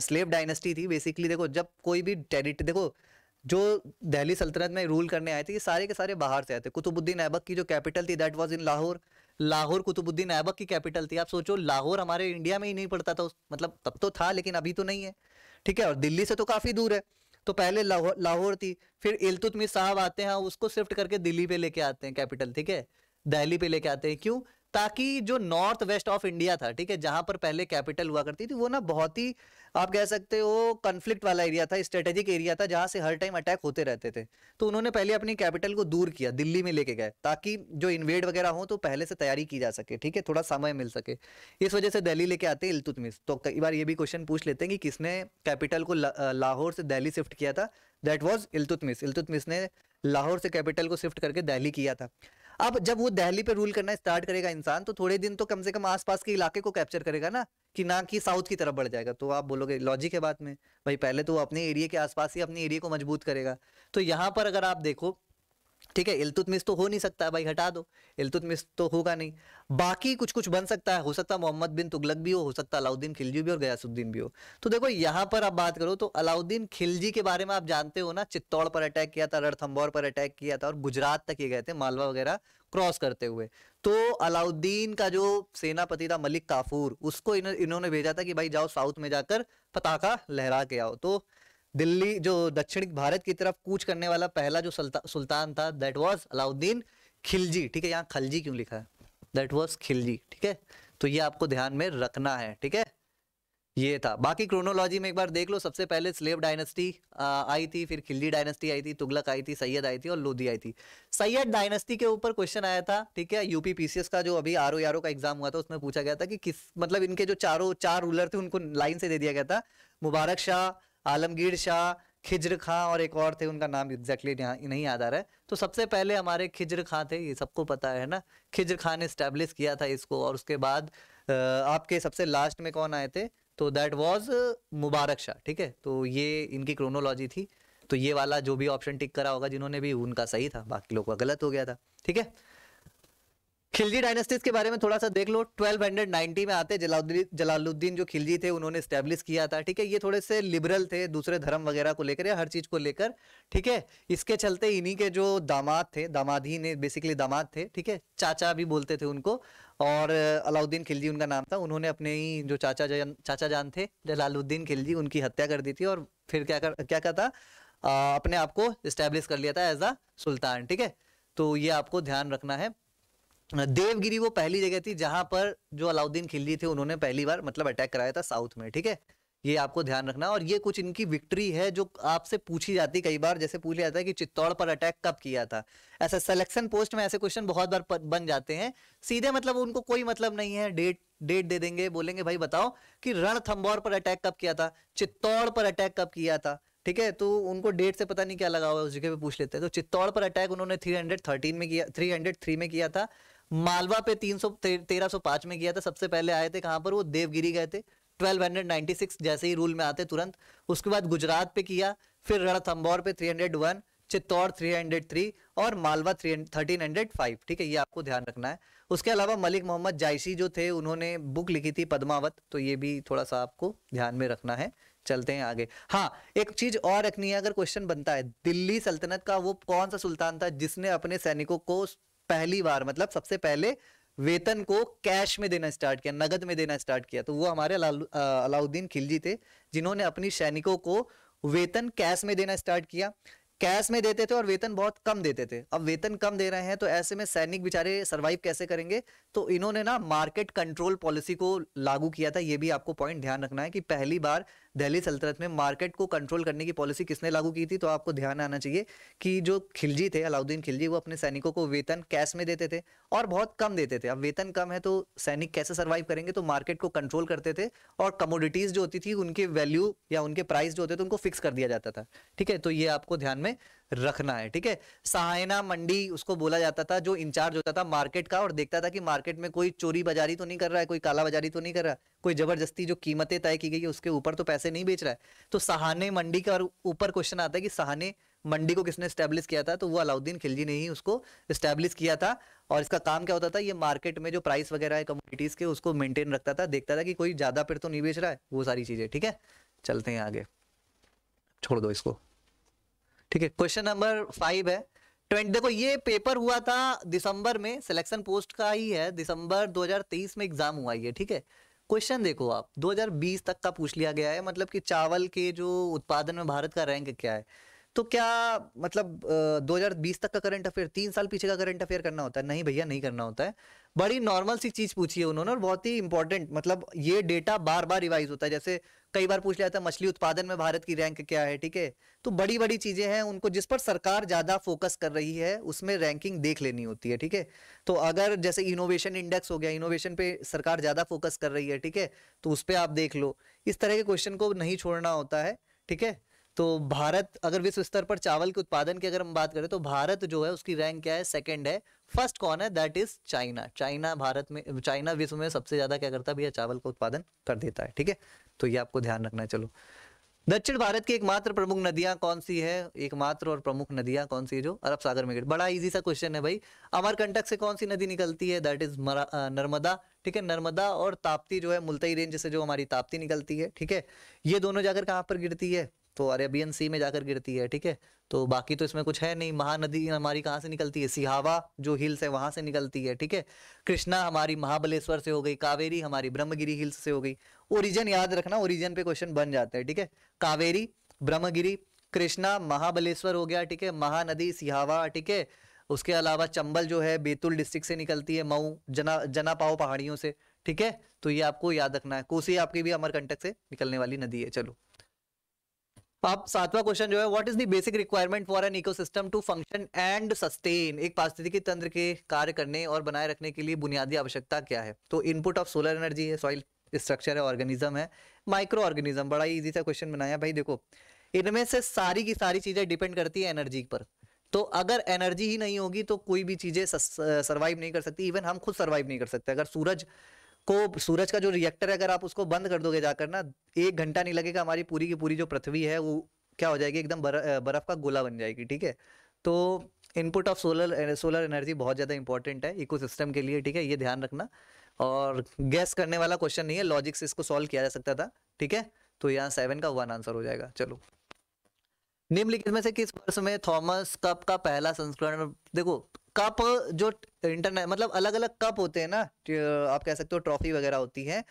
स्लेव डायनेस्टी थी बेसिकली देखो जब कोई भी टेरिट देखो जो दिल्ली सल्तनत में रूल करने आए थे ये सारे के सारे बाहर से आए थे कुतुबुद्दीन ऐबक की जो कैपिटल थी that was in Lahore Lahore Qutubuddin Aibak की कैपिटल थी आप सोचो लाहौर हमारे इंडिया में ही नहीं पड़ता था मतलब तब तो था लेकिन अभी तो नहीं है ठीक है और दिल्ली से तो काफ़ी दूर है तो पहले लाहौर लाहौर थी फिर इल्तुतमिश साहब आते हैं उसको शिफ्ट करके दिल्ली पे लेके आते हैं कैपिटल ठीक है दिल्ली पे लेके आते हैं क्यों ताकि जो नॉर्थ वेस्ट ऑफ इंडिया था ठीक है जहां पर पहले कैपिटल हुआ करती थी वो ना बहुत ही आप कह सकते हो कन्फ्लिक्ट वाला एरिया था स्ट्रेटेजिक एरिया था जहां से हर टाइम अटैक होते रहते थे तो उन्होंने पहले अपनी कैपिटल को दूर किया दिल्ली में लेके गए ताकि जो इन्वेड वगैरह हो तो पहले से तैयारी की जा सके ठीक है थोड़ा समय मिल सके इस वजह से दिल्ली लेके आते इल्तुतमिस तो कई बार ये भी क्वेश्चन पूछ लेते हैं कि किसने कैपिटल को लाहौर से दिल्ली शिफ्ट किया था दैट वॉज इल्तुतमिस इल्तुतमिस ने लाहौर से कैपिटल को शिफ्ट करके दिल्ली किया था अब जब वो दिल्ली पे रूल करना स्टार्ट करेगा इंसान तो थोड़े दिन तो कम से कम आसपास के इलाके को कैप्चर करेगा ना कि ना कि साउथ की तरफ बढ़ जाएगा तो आप बोलोगे लॉजिक है बात में भाई पहले तो वो अपने एरिया के आसपास ही अपने एरिया को मजबूत करेगा तो यहाँ पर अगर आप देखो ठीक है इलतुतमिस तो हो नहीं सकता भाई हटा दो इलतुतमिस तो होगा नहीं बाकी कुछ कुछ बन सकता है हो सकता मोहम्मद बिन तुगलक भी हो हो सकता अलाउद्दीन खिलजी भी और गयासुद्दीन भी हो तो देखो यहाँ पर आप बात करो तो अलाउद्दीन खिलजी के बारे में आप जानते हो ना चित्तौड़ पर अटैक किया था रणथम्बौर पर अटैक किया था और गुजरात तक ये गए थे मालवा वगैरह क्रॉस करते हुए तो अलाउद्दीन का जो सेनापति था मलिक काफूर उसको इन्होंने भेजा था कि भाई जाओ साउथ में जाकर पताका लहरा के आओ तो दिल्ली जो दक्षिण भारत की तरफ कूच करने वाला पहला जो सुल्ता, सुल्तान था दैट वॉज अलाउद्दीन खिलजी ठीक है यहाँ खलजी क्यों लिखा है दैट वॉज खिलजी ठीक है तो ये आपको ध्यान में रखना है ठीक है ये था बाकी क्रोनोलॉजी में एक बार देख लो सबसे पहले स्लेव डायनेस्टी आई थी फिर खिल्ली डायनेस्टी आई थी तुगलक आई थी सैयद आई थी और लोधी आई थी सैयद डायनेस्टी के ऊपर क्वेश्चन आया था ठीक है यूपी पीसीएस का जो अभी आर ओ आर का एग्जाम हुआ था उसमें पूछा गया था कि किस मतलब इनके जो चारों चार रूलर थे उनको लाइन से दे दिया गया था मुबारक शाह आलमगीर शाह खिजर खां और एक और थे उनका नाम एग्जैक्टली exactly नहीं याद आ रहा है तो सबसे पहले हमारे खिजर खां थे ये सबको पता है ना खिजर खां ने स्टैब्लिश किया था इसको और उसके बाद आपके सबसे लास्ट में कौन आए थे तो दैट वाज मुबारक शाह ठीक है तो ये इनकी क्रोनोलॉजी थी तो ये वाला जो भी ऑप्शन टिक करा होगा जिन्होंने भी उनका सही था बाकी लोगों का गलत हो गया था ठीक है खिलजी डायनेस्टीज के बारे में थोड़ा सा देख लो 1290 में आते जलाउद्दीन जलालुद्दीन जो खिलजी थे उन्होंने स्टैब्लिश किया था ठीक है ये थोड़े से लिबरल थे दूसरे धर्म वगैरह को लेकर या हर चीज़ को लेकर ठीक है इसके चलते इन्हीं के जो दामाद थे दामाद ही ने बेसिकली दामाद थे ठीक है चाचा भी बोलते थे उनको और अलाउद्दीन खिलजी उनका नाम था उन्होंने अपने ही जो चाचा जान चाचा जान थे जलालुद्दीन खिलजी उनकी हत्या कर दी थी और फिर क्या कर क्या कहता अपने आप को स्टैब्लिश कर लिया था एज अ सुल्तान ठीक है तो ये आपको ध्यान रखना है देवगिरी वो पहली जगह थी जहां पर जो अलाउद्दीन खिलजी थे उन्होंने पहली बार मतलब अटैक कराया था साउथ में ठीक है ये आपको ध्यान रखना और ये कुछ इनकी विक्ट्री है जो आपसे पूछी जाती कई बार जैसे पूछा जाता है कि चित्तौड़ पर अटैक कब किया था ऐसा सिलेक्शन पोस्ट में ऐसे क्वेश्चन बहुत बार बन जाते हैं सीधे मतलब उनको कोई मतलब नहीं है डेट डेट दे देंगे बोलेंगे भाई बताओ कि रणथम्बौर पर अटैक कब किया था चित्तौड़ पर अटैक कब किया था ठीक है तो उनको डेट से पता नहीं क्या लगा हुआ है उस जगह पे पूछ लेते हैं तो चित्तौड़ पर अटैक उन्होंने 313 में किया 303 में किया था मालवा पे तीन सौ तेरह सौ पांच में किया था सबसे पहले आए थे कहां पर वो देवगिरी गए थे 1296 जैसे ही रूल में आते तुरंत उसके बाद गुजरात पे किया फिर रणथम्बौर पे 301 चित्तौड़ 303 और मालवा 1305 ठीक है ये आपको ध्यान रखना है उसके अलावा मलिक मोहम्मद जायसी जो थे उन्होंने बुक लिखी थी पद्मावत तो ये भी थोड़ा सा आपको ध्यान में रखना है चलते हैं आगे हाँ एक चीज और रखनी है अगर क्वेश्चन बनता है दिल्ली सल्तनत का वो कौन सा सुल्तान था जिसने अपने सैनिकों को पहली बार मतलब सबसे पहले वेतन को कैश में देना स्टार्ट किया नगद में देना स्टार्ट किया तो वो हमारे अलाउद्दीन खिलजी थे जिन्होंने अपनी सैनिकों को वेतन कैश में देना स्टार्ट किया कैश में देते थे और वेतन बहुत कम देते थे अब वेतन कम दे रहे हैं तो ऐसे में सैनिक बेचारे सरवाइव कैसे करेंगे तो इन्होंने ना मार्केट कंट्रोल पॉलिसी को लागू किया था ये भी आपको पॉइंट ध्यान रखना है कि पहली बार दिल्ली सल्तनत में मार्केट को कंट्रोल करने की पॉलिसी किसने लागू की थी तो आपको ध्यान आना चाहिए कि जो खिलजी थे अलाउद्दीन खिलजी वो अपने सैनिकों को वेतन कैश में देते थे और बहुत कम देते थे अब वेतन कम है तो सैनिक कैसे सर्वाइव करेंगे तो मार्केट को कंट्रोल करते थे और कमोडिटीज़ जो होती थी उनके वैल्यू या उनके प्राइस जो होते थे उनको फिक्स कर दिया जाता था ठीक है तो ये आपको ध्यान में रखना है ठीक है सहायना मंडी उसको बोला जाता था जो इंचार्ज होता था मार्केट का और देखता था कि मार्केट में कोई चोरी बाजारी तो नहीं कर रहा है कोई काला बाजारी तो नहीं कर रहा है कोई जबरदस्ती जो कीमतें तय की गई है उसके ऊपर तो पैसे नहीं बेच रहा है तो सहाने मंडी का ऊपर क्वेश्चन आता है कि सहाने मंडी को किसने स्टैब्लिश किया था तो वो अलाउद्दीन खिलजी ने ही उसको स्टैब्लिश किया था और इसका काम क्या होता था ये मार्केट में जो प्राइस वगैरह है कम्युनिटीज के उसको मेंटेन रखता था देखता था कि कोई ज्यादा पेड़ तो नहीं बेच रहा है वो सारी चीजें ठीक है चलते हैं आगे छोड़ दो इसको ठीक है क्वेश्चन नंबर फाइव है ट्वेंटी देखो ये पेपर हुआ था दिसंबर में सिलेक्शन पोस्ट का ही है दिसंबर 2023 में एग्जाम हुआ ये ठीक है क्वेश्चन देखो आप 2020 तक का पूछ लिया गया है मतलब कि चावल के जो उत्पादन में भारत का रैंक क्या है तो क्या मतलब 2020 तक का करंट अफेयर तीन साल पीछे का करंट अफेयर करना होता है नहीं भैया नहीं करना होता है बड़ी नॉर्मल सी चीज पूछी है उन्होंने और बहुत ही इंपॉर्टेंट मतलब ये डेटा बार बार रिवाइज होता है जैसे कई बार पूछ लिया था मछली उत्पादन में भारत की रैंक क्या है ठीक है तो बड़ी बड़ी चीजें हैं उनको जिस पर सरकार ज्यादा फोकस कर रही है उसमें रैंकिंग देख लेनी होती है ठीक है तो अगर जैसे इनोवेशन इंडेक्स हो गया इनोवेशन पे सरकार ज्यादा फोकस कर रही है ठीक है तो उस पर आप देख लो इस तरह के क्वेश्चन को नहीं छोड़ना होता है ठीक है तो भारत अगर विश्व स्तर पर चावल के उत्पादन की अगर हम बात करें तो भारत जो है उसकी रैंक क्या है सेकेंड है फर्स्ट कौन है that is China China Bharat में चाइना विश्व में सबसे ज्यादा क्या करता है भैया चावल का उत्पादन कर देता है ठीक है तो ये आपको ध्यान रखना है चलो दक्षिण भारत की एकमात्र प्रमुख नदियां कौन सी है एकमात्र और प्रमुख नदियां कौन सी है जो अरब सागर में गिर बड़ा इजी सा क्वेश्चन है भाई अमरकंटक से कौन सी नदी निकलती है दैट इज नर्मदा ठीक है नर्मदा और ताप्ती जो है मुल्तई रेंज से जो हमारी ताप्ती निकलती है ठीक है ये दोनों जाकर कहाँ पर गिरती है तो अरेबियन सी में जाकर गिरती है ठीक है तो बाकी तो इसमें कुछ है नहीं महानदी हमारी कहाँ से निकलती है सिहावा जो हिल्स है वहां से निकलती है ठीक है कृष्णा हमारी महाबलेश्वर से हो गई कावेरी हमारी ब्रह्मगिरी हिल्स से हो गई ओरिजन याद रखना ओरिजन पे क्वेश्चन बन जाता है ठीक है कावेरी ब्रह्मगिरी कृष्णा महाबलेश्वर हो गया ठीक है महानदी सिहावा ठीक है उसके अलावा चंबल जो है बेतुल डिस्ट्रिक्ट से निकलती है मऊ जना जनापाओ पहाड़ियों से ठीक है तो ये आपको याद रखना है कोसी आपकी भी अमरकंटक से निकलने वाली नदी है चलो अब सातवा क्वेश्चन जो है what is the basic requirement for an ecosystem to function and sustain एक पारिस्थितिकी तंत्र के कार्य करने और बनाए रखने के लिए बुनियादी आवश्यकता क्या है तो इनपुट ऑफ सोलर एनर्जी है सॉइल स्ट्रक्चर है ऑर्गेनिज्म है माइक्रो ऑर्गेनिज्म बड़ा इजी सा क्वेश्चन बनाया भाई देखो इनमें से सारी की सारी चीजें डिपेंड करती है एनर्जी पर तो अगर एनर्जी ही नहीं होगी तो कोई भी चीजें सर्वाइव नहीं कर सकती इवन हम खुद सर्वाइव नहीं कर सकते अगर सूरज को सूरज का जो रिएक्टर है अगर आप उसको बंद कर दोगे जाकर ना एक घंटा नहीं लगेगा हमारी पूरी की पूरी जो पृथ्वी है वो क्या हो जाएगी एकदम बर्फ का गोला बन जाएगी ठीक है तो input of solar solar energy बहुत ज़्यादा इंपॉर्टेंट है इको के लिए ठीक है ये ध्यान रखना और गैस करने वाला क्वेश्चन नहीं है लॉजिक से इसको सॉल्व किया जा सकता था ठीक है तो यहाँ सेवन का वन आंसर हो जाएगा चलो निम्नलिखित में से किस वर्ष में थॉमस कप का पहला संस्करण देखो कप जो इंटरनेट मतलब अलग अलग कप होते हैं ना आप कह सकते हो ट्रॉफी वगैरह होती है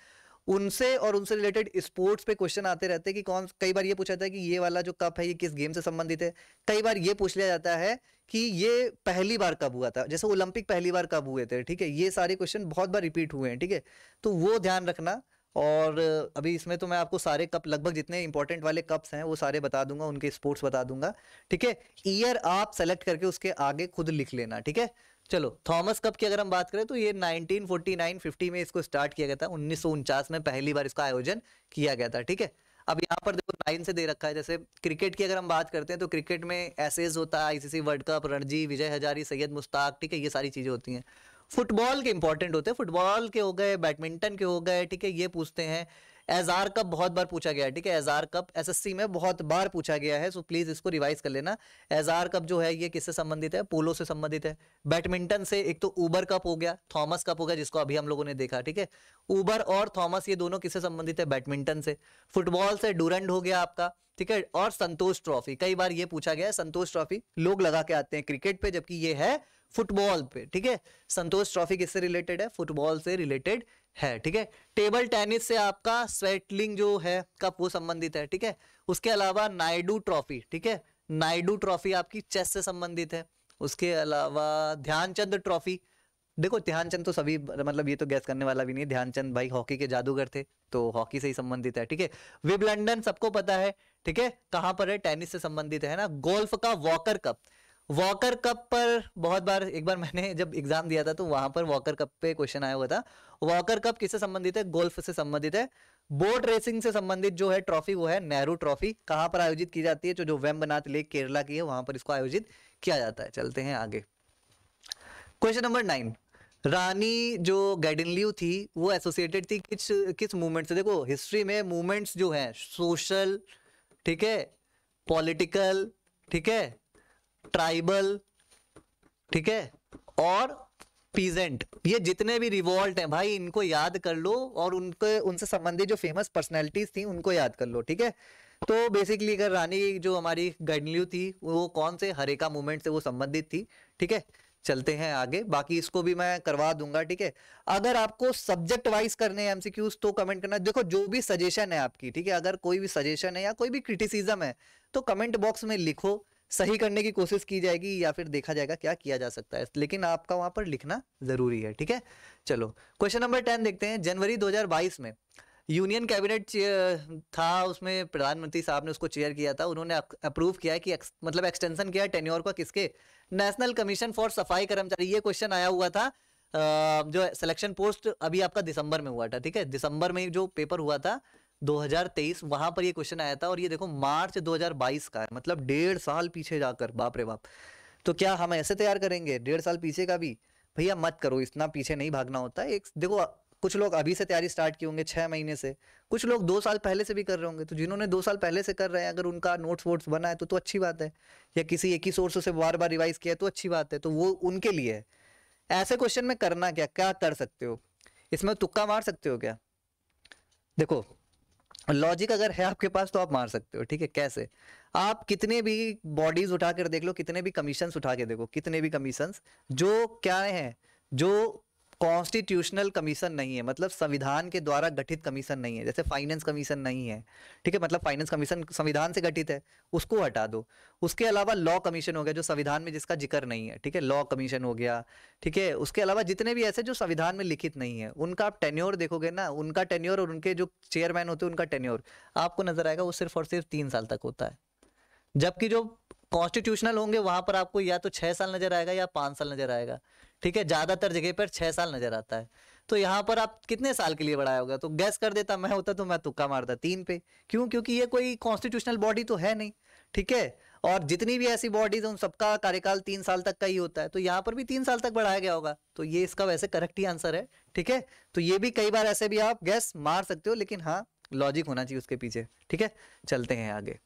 उनसे और उनसे रिलेटेड स्पोर्ट्स पे क्वेश्चन आते रहते हैं कि कौन कई बार ये पूछा जाता है कि ये वाला जो कप है ये किस गेम से संबंधित है कई बार ये पूछ लिया जाता है कि ये पहली बार कब हुआ था जैसे ओलंपिक पहली बार कब हुए थे ठीक है ये सारे क्वेश्चन बहुत बार रिपीट हुए हैं ठीक है तो वो ध्यान रखना और अभी इसमें तो मैं आपको सारे कप लगभग जितने इंपॉर्टेंट वाले कप्स हैं वो सारे बता दूंगा उनके स्पोर्ट्स बता दूंगा ठीक है ईयर आप सेलेक्ट करके उसके आगे खुद लिख लेना ठीक है चलो थॉमस कप की अगर हम बात करें तो ये 1949 50 में इसको स्टार्ट किया गया था उन्नीस में पहली बार इसका आयोजन किया गया था ठीक है अब यहाँ पर देखो नाइन से दे रखा है जैसे क्रिकेट की अगर हम बात करते हैं तो क्रिकेट में एसेज होता है ICC world cup Ranji Vijay Hazare Syed Mushtaq ठीक है ये सारी चीज़ें होती हैं फुटबॉल के इंपॉर्टेंट होते हैं फुटबॉल के हो गए बैडमिंटन के हो गए ठीक है ये पूछते हैं एजार कप बहुत बार पूछा गया है ठीक है एजार कप एसएससी में बहुत बार पूछा गया है सो प्लीज इसको रिवाइज कर लेना एजार कप जो है ये किससे संबंधित है पोलो से संबंधित है बैडमिंटन से एक तो ऊबर कप हो गया थॉमस कप हो गया जिसको अभी हम लोगों ने देखा ठीक है ऊबर और थॉमस ये दोनों किससे संबंधित है बैडमिंटन से फुटबॉल से डूरंड हो गया आपका ठीक है और संतोष ट्रॉफी कई बार ये पूछा गया है संतोष ट्रॉफी लोग लगा के आते हैं क्रिकेट पे जबकि ये है फुटबॉल पे ठीक है संतोष ट्रॉफी किससे रिलेटेड है फुटबॉल से रिलेटेड है ठीक है टेबल टेनिस से आपका स्वेटलिंग जो है कप वो संबंधित है ठीक है उसके अलावा नायडू ट्रॉफी ठीक है नायडू ट्रॉफी आपकी चेस से संबंधित है उसके अलावा ध्यानचंद ट्रॉफी देखो ध्यानचंद तो सभी मतलब ये तो गैस करने वाला भी नहीं ध्यानचंद भाई हॉकी के जादूगर थे तो हॉकी से ही संबंधित है ठीक है विब लंडन सबको पता है ठीक है कहां पर है टेनिस से संबंधित है ना गोल्फ का वॉकर कप वॉकर कप पर बहुत बार एक बार मैंने जब एग्जाम दिया था तो वहां पर वॉकर कप पे क्वेश्चन आया हुआ था वॉकर कप किससे संबंधित है गोल्फ से संबंधित है बोट रेसिंग से संबंधित जो है ट्रॉफी वो है नेहरू ट्रॉफी कहां पर आयोजित की जाती है जो जो वेम्बनाथ लेक केरला की है वहां पर इसको आयोजित किया जाता है चलते हैं आगे क्वेश्चन नंबर नाइन रानी जो गैडनल्यू थी वो एसोसिएटेड थी किस किस मूवमेंट से देखो हिस्ट्री में मूवमेंट्स जो है सोशल ठीक है पॉलिटिकल ठीक है ट्राइबल ठीक है और पीजेंट ये जितने भी रिवॉल्ट हैं भाई इनको याद कर लो और उनके उनसे संबंधित जो फेमस पर्सनैलिटीज थी उनको याद कर लो ठीक है तो बेसिकली अगर रानी जो हमारी गडल्यू थी वो कौन से हरेका मूवमेंट से वो संबंधित थी ठीक है चलते हैं आगे बाकी इसको भी मैं करवा दूंगा ठीक है अगर आपको सब्जेक्ट वाइज करने हैं एमसीक्यूज तो कमेंट करना देखो जो भी सजेशन है आपकी ठीक है अगर कोई भी सजेशन है या कोई भी क्रिटिसिज्म है तो कमेंट बॉक्स में लिखो सही करने की कोशिश की जाएगी या फिर देखा जाएगा क्या किया जा सकता है लेकिन आपका वहां पर लिखना जरूरी है ठीक है चलो क्वेश्चन नंबर टेन देखते हैं जनवरी 2022 में यूनियन कैबिनेट था उसमें प्रधानमंत्री साहब ने उसको चेयर किया था उन्होंने अप्रूव किया कि एक्स, मतलब एक्सटेंशन किया टेन्योर का किसके नेशनल कमीशन फॉर सफाई कर्मचारी ये क्वेश्चन आया हुआ था जो सिलेक्शन पोस्ट अभी आपका दिसंबर में हुआ था ठीक है दिसंबर में जो पेपर हुआ था 2023 वहां पर ये क्वेश्चन आया था और ये देखो मार्च 2022 का है मतलब डेढ़ साल पीछे जाकर बाप रे बाप तो क्या हम ऐसे तैयार करेंगे डेढ़ साल पीछे का भी भैया मत करो इतना पीछे नहीं भागना होता एक देखो कुछ लोग अभी से तैयारी स्टार्ट किए होंगे छह महीने से कुछ लोग दो साल पहले से भी कर रहे होंगे तो जिन्होंने दो साल पहले से कर रहे हैं अगर उनका नोट्स वोट्स बना है तो तो अच्छी बात है या किसी एक ही सोर्स से बार बार रिवाइज किया है तो अच्छी बात है तो वो उनके लिए है ऐसे क्वेश्चन में करना क्या क्या कर सकते हो इसमें तुक्का मार सकते हो क्या देखो लॉजिक अगर है आपके पास तो आप मार सकते हो ठीक है कैसे आप कितने भी बॉडीज उठा कर देख लो कितने भी कमीशन उठा के देखो कितने भी कमीशन जो क्या है जो कॉन्स्टिट्यूशनल कमीशन नहीं है मतलब संविधान के द्वारा गठित कमीशन नहीं है जैसे फाइनेंस कमीशन नहीं है ठीक है मतलब फाइनेंस कमीशन संविधान से गठित है उसको हटा दो उसके अलावा लॉ कमीशन हो गया जो संविधान में जिसका जिक्र नहीं है ठीक है लॉ कमीशन हो गया ठीक है उसके अलावा जितने भी ऐसे जो संविधान में लिखित नहीं है उनका आप टेन्योर देखोगे ना उनका टेन्योर और उनके जो चेयरमैन होते हैं उनका टेन्योर आपको नजर आएगा वो सिर्फ और सिर्फ तीन साल तक होता है जबकि जो कॉन्स्टिट्यूशनल होंगे वहां पर आपको या तो छह साल नजर आएगा या पांच साल नजर आएगा ठीक है ज्यादातर जगह पर छह साल नजर आता है तो यहाँ पर आप कितने साल के लिए बढ़ाया होगा तो गैस कर देता मैं होता तो मैं तुक्का मारता तीन पे क्यों क्योंकि ये कोई कॉन्स्टिट्यूशनल बॉडी तो है नहीं ठीक है और जितनी भी ऐसी बॉडीज उन सबका कार्यकाल तीन साल तक का ही होता है तो यहाँ पर भी तीन साल तक बढ़ाया गया होगा तो ये इसका वैसे करेक्ट ही आंसर है ठीक है तो ये भी कई बार ऐसे भी आप गैस मार सकते हो लेकिन हाँ लॉजिक होना चाहिए उसके पीछे ठीक है चलते हैं आगे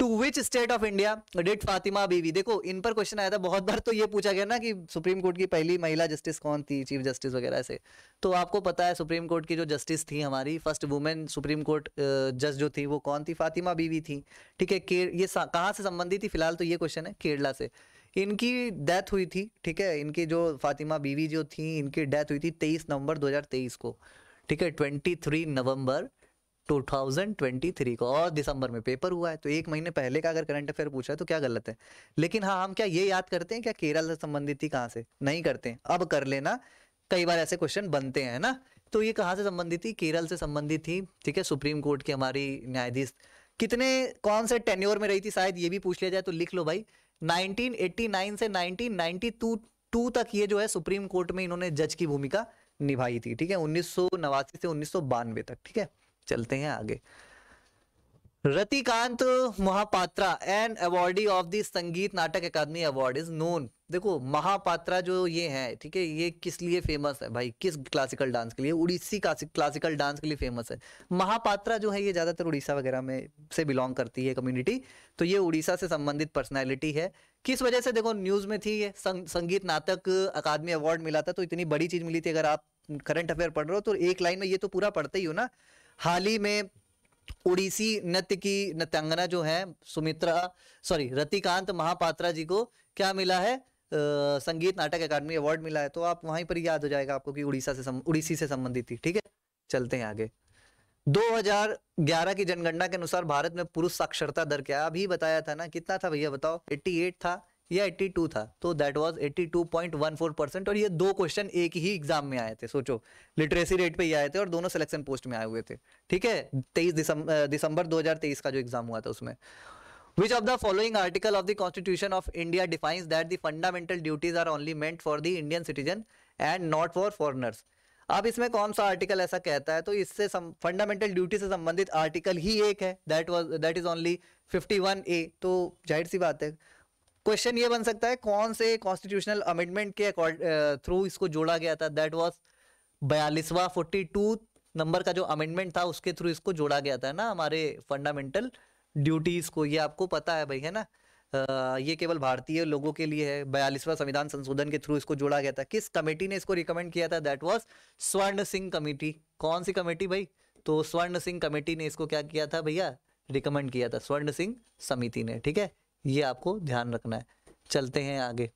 to which state of India did Fatima Beevi देखो इन पर क्वेश्चन आया था बहुत बार तो ये पूछा गया ना कि सुप्रीम कोर्ट की पहली महिला जस्टिस कौन थी चीफ जस्टिस वगैरह से तो आपको पता है सुप्रीम कोर्ट की जो जस्टिस थी हमारी फर्स्ट वुमेन सुप्रीम कोर्ट जज जो थी वो कौन थी फातिमा बीवी थी ठीक है ये कहाँ से संबंधित थी फिलहाल तो ये क्वेश्चन है केरला से इनकी डेथ हुई थी ठीक है इनकी जो फातिमा बीवी जो थी इनकी डेथ हुई थी तेईस नवंबर दो को ठीक है थ्री नवंबर 2023 को और दिसंबर में पेपर हुआ है तो एक महीने पहले का अगर करंट अफेयर पूछा है तो क्या गलत है लेकिन हाँ हम क्या ये याद करते हैं क्या केरल से संबंधित थी कहाँ से नहीं करते हैं अब कर लेना कई बार ऐसे क्वेश्चन बनते हैं ना तो ये कहाँ से संबंधित थी केरल से संबंधित थी ठीक है सुप्रीम कोर्ट की हमारी न्यायाधीश कितने कौन से टेन्योर में रही थी शायद ये भी पूछ लिया जाए तो लिख लो भाई 1989 से 1992 टू तक ये जो है सुप्रीम कोर्ट में इन्होंने जज की भूमिका निभाई थी ठीक है उन्नीस से उन्नीस तक ठीक है चलते हैं आगे Ratikant Mahapatra and awardee of the Sangeet Natak academy award is known देखो महापात्रा जो ये है ठीक है ये किस लिए फेमस है भाई किस क्लासिकल डांस के लिए उड़ीसी क्लासिकल डांस के लिए फेमस है महापात्रा जो है ये ज़्यादातर उड़ीसा वगैरह में से बिलोंग करती है कम्युनिटी तो ये उड़ीसा से संबंधित पर्सनैलिटी है किस वजह से देखो न्यूज़ में थी ये सं, संगीत नाटक अकादमी अवार्ड मिला था तो इतनी बड़ी चीज़ मिली थी अगर आप करंट अफेयर पढ़ रहे हो तो एक लाइन में ये तो पूरा पढ़ते ही हो ना हाल ही में उड़ीसी नृत्य की नृत्यांगना जो है सुमित्रा सॉरी रतिकांत महापात्रा जी को क्या मिला है आ, संगीत नाटक अकादमी अवार्ड मिला है तो आप वहीं पर याद हो जाएगा आपको कि उड़ीसा से उड़ीसी से संबंधित थी ठीक है चलते हैं आगे 2011 की जनगणना के अनुसार भारत में पुरुष साक्षरता दर क्या अभी बताया था ना कितना था भैया बताओ 88 था या 82 था तो दैट वाज 82.14 परसेंट और ये दो क्वेश्चन एक ही एग्जाम में आए थे सोचो लिटरेसी रेट पे ही आए थे और दोनों सिलेक्शन पोस्ट में आए हुए थे ठीक है तेईस दिसंबर दो का जो एग्जाम हुआ था उसमें which of the following article of the constitution of india defines that the fundamental duties are only meant for the indian citizen and not for foreigners अब इसमें कौन सा आर्टिकल ऐसा कहता है तो इससे फंडामेंटल ड्यूटी से संबंधित आर्टिकल ही एक है that was that is only 51 A तो जाहिर सी बात है क्वेश्चन ये बन सकता है कौन से कॉन्स्टिट्यूशनल अमेंडमेंट के थ्रू इसको जोड़ा गया था दैट वाज बयालीसवा फोर्टी टू नंबर का जो अमेंडमेंट था उसके थ्रू इसको जोड़ा गया था ना हमारे फंडामेंटल ड्यूटीज को ये आपको पता है भाई है ना आ, ये केवल भारतीय लोगों के लिए है बयालीसवा संविधान संशोधन के थ्रू इसको जोड़ा गया था किस कमेटी ने इसको रिकमेंड किया था दैट वॉज स्वर्ण सिंह कमेटी कौन सी कमेटी भाई तो स्वर्ण सिंह कमेटी ने इसको क्या किया था भैया रिकमेंड किया था स्वर्ण सिंह समिति ने ठीक है ये आपको ध्यान रखना है चलते हैं आगे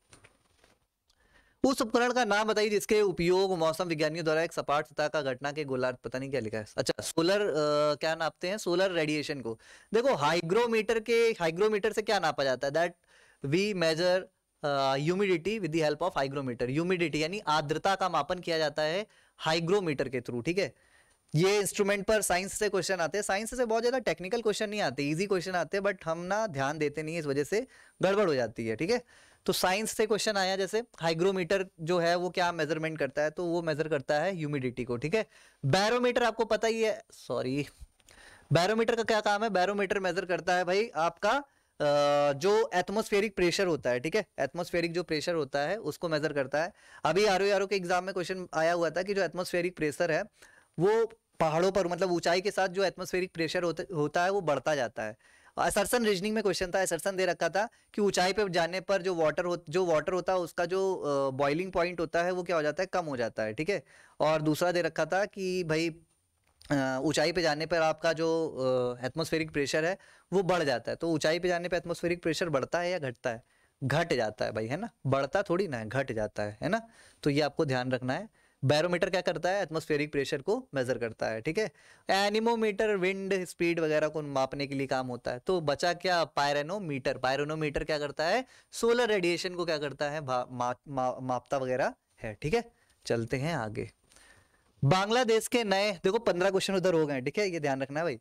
उस उपकरण का नाम बताइए जिसके उपयोग मौसम विज्ञानियों द्वारा एक सपाट सतह का घटना के गोलार्ध पता नहीं क्या लिखा है अच्छा सोलर आ, क्या नापते हैं सोलर रेडिएशन को देखो हाइग्रोमीटर के हाइग्रोमीटर से क्या नापा जाता है that we measure humidity with the help of hygrometer humidity यानी आर्द्रता का मापन किया जाता है हाइग्रोमीटर के थ्रू ठीक है ये इंस्ट्रूमेंट पर साइंस से क्वेश्चन आते हैं साइंस से बहुत ज़्यादा टेक्निकल क्वेश्चन नहीं आते इजी क्वेश्चन आते हैं बट हम ना ध्यान देते नहीं इस वजह से गड़बड़ हो जाती है ठीक है तो साइंस से क्वेश्चन आया जैसे हाइग्रोमीटर जो है वो क्या मेजरमेंट करता है तो वो मेजर करता है ह्यूमिडिटी को ठीक है बैरोमीटर आपको पता ही है सॉरी बैरोमीटर का क्या काम है बैरोमीटर मेजर करता है भाई आपका जो एटमोस्फेरिक प्रेशर होता है ठीक है एटमोस्फेरिक जो प्रेशर होता है उसको मेजर करता है अभी आर ओ के एग्जाम में क्वेश्चन आया हुआ था कि जो एटमोस्फेरिक प्रेशर है वो पहाड़ों पर मतलब ऊंचाई के साथ जो एटमोस्फेरिक प्रेशर होता होता है वो बढ़ता जाता है असरसन रीजनिंग में क्वेश्चन था असरसन दे रखा था कि ऊंचाई पर जाने पर जो वाटर हो जो वाटर होता है उसका जो बॉइलिंग पॉइंट होता है वो क्या हो जाता है कम हो जाता है ठीक है और दूसरा दे रखा था कि भाई ऊंचाई पे जाने पर आपका जो एटमोस्फेरिक प्रेशर है वो बढ़ जाता है तो ऊंचाई पे जाने पर एटमोस्फेरिक प्रेशर बढ़ता है या घटता है घट जाता है भाई है ना बढ़ता थोड़ी ना है घट जाता है है ना तो ये आपको ध्यान रखना है बैरोमीटर क्या करता है एटमोस्फेरिक प्रेशर को मेजर करता है ठीक है एनिमोमीटर विंड स्पीड वगैरह को मापने के लिए काम होता है तो बचा क्या पायरेनोमीटर पायरेनोमीटर क्या करता है सोलर रेडिएशन को क्या करता है मा, मा, मापता वगैरह है ठीक है चलते हैं आगे बांग्लादेश के नए देखो पंद्रह क्वेश्चन उधर हो गए ठीक है ये ध्यान रखना है भाई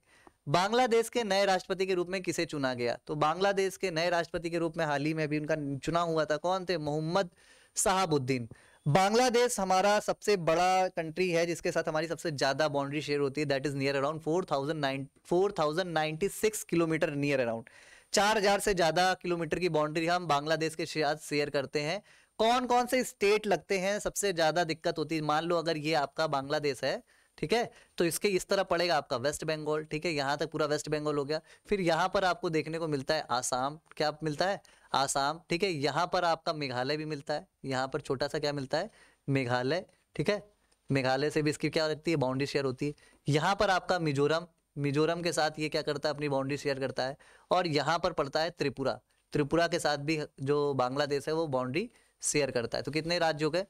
बांग्लादेश के नए राष्ट्रपति के रूप में किसे चुना गया तो बांग्लादेश के नए राष्ट्रपति के रूप में हाल ही में भी उनका चुना हुआ था कौन थे मोहम्मद साहबुद्दीन बांग्लादेश हमारा सबसे बड़ा कंट्री है जिसके साथ हमारी सबसे ज़्यादा बाउंड्री शेयर होती है that is near around four thousand nine four thousand six kilometre near around चार हज़ार से ज़्यादा किलोमीटर की बाउंड्री हम बांग्लादेश के साथ शेयर करते हैं कौन कौन से स्टेट लगते हैं सबसे ज़्यादा दिक्कत होती है मान लो अगर ये आपका बांग्लादेश है ठीक है तो इसके इस तरह पड़ेगा आपका वेस्ट बंगाल ठीक है यहाँ तक पूरा वेस्ट बंगाल हो गया फिर यहाँ पर आपको देखने को मिलता है आसाम क्या मिलता है आसाम ठीक है यहाँ पर आपका मेघालय भी मिलता है यहाँ पर छोटा सा क्या मिलता है मेघालय ठीक है मेघालय से भी इसकी क्या रहती है बाउंड्री शेयर होती है यहाँ पर आपका मिजोरम मिजोरम के साथ ये क्या करता है अपनी बाउंड्री शेयर करता है और यहाँ पर पड़ता है त्रिपुरा त्रिपुरा के साथ भी जो बांग्लादेश है वो बाउंड्री शेयर करता है तो कितने राज्य हो गए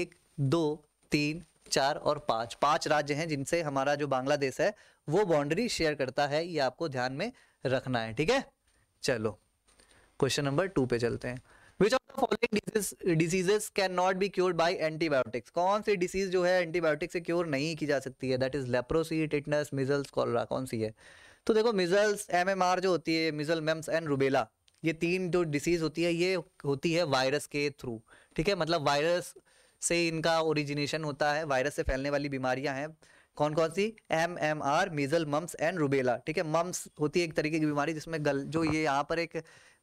एक दो तीन चार और पाँच पांच राज्य हैं जिनसे हमारा जो बांग्लादेश है वो बाउंड्री शेयर करता है ये आपको ध्यान में रखना है ठीक है चलो क्वेश्चन नंबर टू पे चलते हैं which of following diseases can not be cure by antibiotics कौन सी डिसीज जो है एंटीबायोटिक से क्योर नहीं की जा सकती है that is leprosy tetanus measles cholera कौन सी है तो देखो मिजल्स एमएमआर जो होती है मिजल मेम्स एंड रुबेला ये तीन जो डिसीज होती है ये होती है वायरस के थ्रू ठीक है मतलब वायरस से इनका ओरिजिनेशन होता है वायरस से फैलने वाली बीमारियां हैं कौन कौन सी M M R measle mumps and rubella ठीक है मम्स होती है एक तरीके की बीमारी जिसमें गल जो ये यहाँ पर एक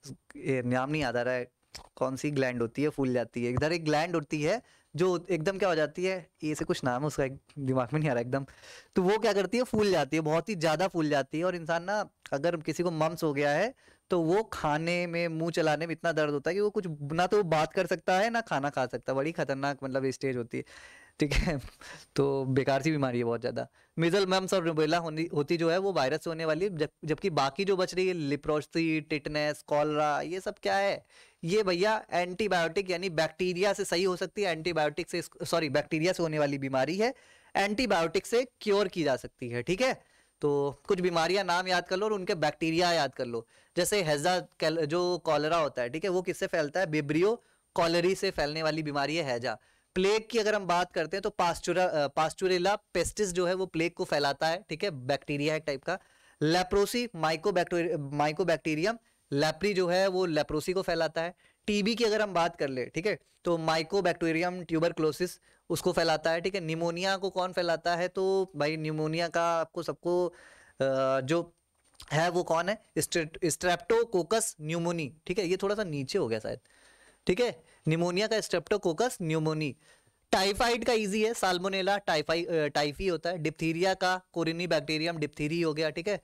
नाम नहीं याद आ रहा है कौन सी ग्लैंड होती है फूल जाती है इधर एक ग्लैंड होती है जो एकदम क्या हो जाती है ये से कुछ नाम है उसका दिमाग में नहीं आ रहा एकदम तो वो क्या करती है फूल जाती है बहुत ही ज़्यादा फूल जाती है और इंसान ना अगर किसी को मम्स हो गया है तो वो खाने में मुंह चलाने में इतना दर्द होता है कि वो कुछ ना तो वो बात कर सकता है ना खाना खा सकता है बड़ी खतरनाक मतलब स्टेज होती है ठीक है तो बेकार सी बीमारी है बहुत ज़्यादा मिजल मैम और रुबेला होनी होती जो है वो वायरस से होने वाली है जब जबकि बाकी जो बच रही है लिप्रोसी टिटनेस कॉलरा ये सब क्या है ये भैया एंटीबायोटिक यानी बैक्टीरिया से सही हो सकती है एंटीबायोटिक से सॉरी बैक्टीरिया से होने वाली बीमारी है एंटीबायोटिक से क्योर की जा सकती है ठीक है तो कुछ बीमारियां नाम याद कर लो और उनके बैक्टीरिया याद कर लो जैसे हैजा जो कॉलरा होता है ठीक है वो किससे फैलता है बिब्रियो कॉलरी से फैलने वाली बीमारी है हैजा प्लेग की अगर हम बात करते हैं तो पास्चुरा पास्चुरेला पेस्टिस जो है वो प्लेग को फैलाता है ठीक है बैक्टीरिया है टाइप का leprosy myco mycobacterium leprae जो है वो लेप्रोसी को फैलाता है टीबी की अगर हम बात कर ले ठीक है तो माइको बैक्टीरियम ट्यूबरक्लोसिस उसको फैलाता है ठीक है निमोनिया को कौन फैलाता है तो भाई निमोनिया का आपको सबको जो है वो कौन है स्ट्रेप्टोकोकस न्यूमोनी ठीक है ये थोड़ा सा नीचे हो गया शायद ठीक है निमोनिया का स्ट्रेप्टोकोकस न्यूमोनी टाइफाइड का इजी है साल्मोनेला टाइफाई टाइफी होता है डिप्थीरिया का कोरिनी बैक्टीरियम डिप्थीरी हो गया ठीक है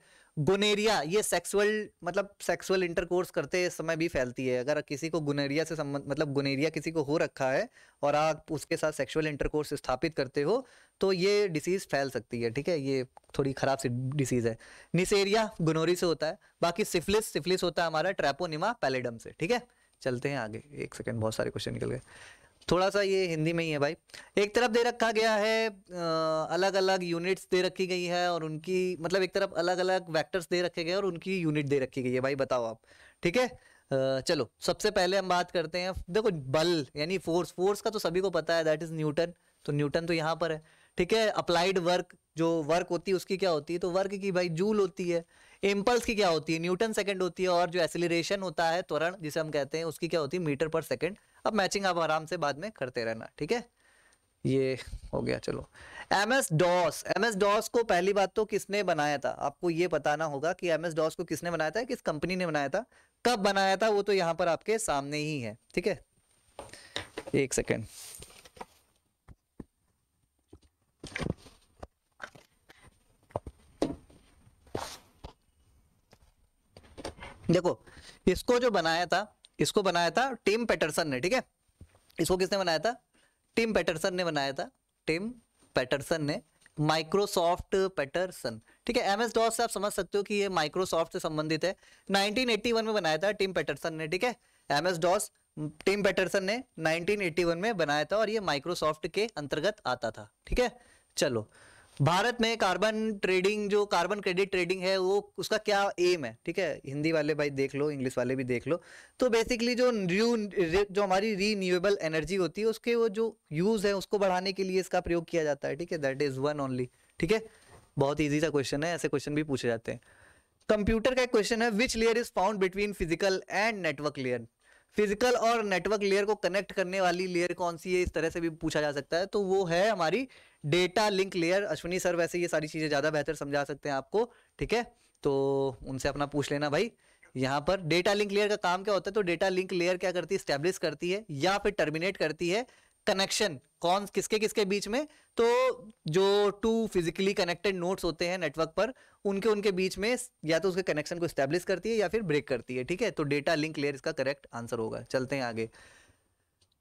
गुनेरिया ये सेक्सुअल मतलब सेक्सुअल इंटरकोर्स करते समय भी फैलती है अगर किसी को गुनेरिया से संबंध मतलब गुनेरिया किसी को हो रखा है और आप उसके साथ सेक्सुअल इंटरकोर्स स्थापित करते हो तो ये डिसीज़ फैल सकती है ठीक है ये थोड़ी ख़राब सी डिसीज़ है निसेरिया गुनोरी से होता है बाकी सिफिलिस सिफिलिस होता है हमारा ट्रैपोनिमा पैलेडम से ठीक है चलते हैं आगे एक सेकेंड बहुत सारे क्वेश्चन निकल गए थोड़ा सा ये हिंदी में ही है भाई एक तरफ दे रखा गया है अलग अलग यूनिट्स दे रखी गई है और उनकी मतलब एक तरफ अलग अलग वैक्टर्स दे रखे गए और उनकी यूनिट दे रखी गई है भाई बताओ आप ठीक है चलो सबसे पहले हम बात करते हैं देखो बल यानी फोर्स फोर्स का तो सभी को पता है दैट इज न्यूटन तो न्यूटन तो यहाँ पर है ठीक है अप्लाइड वर्क जो वर्क होती है उसकी क्या होती है तो वर्क की भाई जूल होती है इम्पल्स की क्या होती है न्यूटन सेकंड होती है और जो एसिलेशन होता है त्वरण जिसे हम कहते हैं उसकी क्या होती है मीटर पर सेकंड अब मैचिंग आप आराम से बाद में करते रहना ठीक है ये हो गया चलो M S DOS M S DOS को पहली बात तो किसने बनाया था आपको ये बताना होगा कि एम एस डॉस को किसने बनाया था किस कंपनी ने बनाया था कब बनाया था वो तो यहाँ पर आपके सामने ही है ठीक है एक सेकेंड देखो इसको जो बनाया था इसको बनाया था टिम पैटरसन ने ठीक है इसको किसने बनाया था टिम पैटरसन ने बनाया था टिम पैटरसन ने माइक्रोसॉफ्ट पैटरसन ठीक है एम एस डॉस से आप समझ सकते हो कि ये माइक्रोसॉफ्ट से संबंधित है 1981 में बनाया था टिम पैटरसन ने ठीक है M S DOS Tim Patterson ने 1981 में बनाया था और ये माइक्रोसॉफ्ट के अंतर्गत आता था ठीक है चलो भारत में कार्बन ट्रेडिंग जो कार्बन क्रेडिट ट्रेडिंग है वो उसका क्या एम है ठीक है हिंदी वाले भाई देख लो इंग्लिश वाले भी देख लो तो बेसिकली जो न्यू जो हमारी रीन्यूएबल एनर्जी होती है उसके वो जो यूज़ है उसको बढ़ाने के लिए इसका प्रयोग किया जाता है ठीक है दैट इज़ वन ओनली ठीक है बहुत ईजी सा क्वेश्चन है ऐसे क्वेश्चन भी पूछे जाते हैं कंप्यूटर का एक क्वेश्चन है which layer is found between physical and network layer physical और नेटवर्क लेयर को कनेक्ट करने वाली लेयर कौन सी है इस तरह से भी पूछा जा सकता है तो वो है हमारी data link layer Ashwini sir वैसे ये सारी चीज़ें ज़्यादा बेहतर समझा सकते हैं आपको ठीक है तो उनसे अपना पूछ लेना भाई यहाँ पर डेटा लिंक लेयर का काम क्या होता है तो डेटा लिंक लेयर क्या करती है स्टैब्लिश करती है या फिर टर्मिनेट करती है कनेक्शन कौन किसके किसके बीच में तो जो टू फिजिकली कनेक्टेड नोट्स होते हैं नेटवर्क पर उनके उनके बीच में या तो उसके कनेक्शन को स्टैब्लिश करती है या फिर ब्रेक करती है ठीक है तो डेटा लिंक लेयर इसका करेक्ट आंसर होगा चलते हैं आगे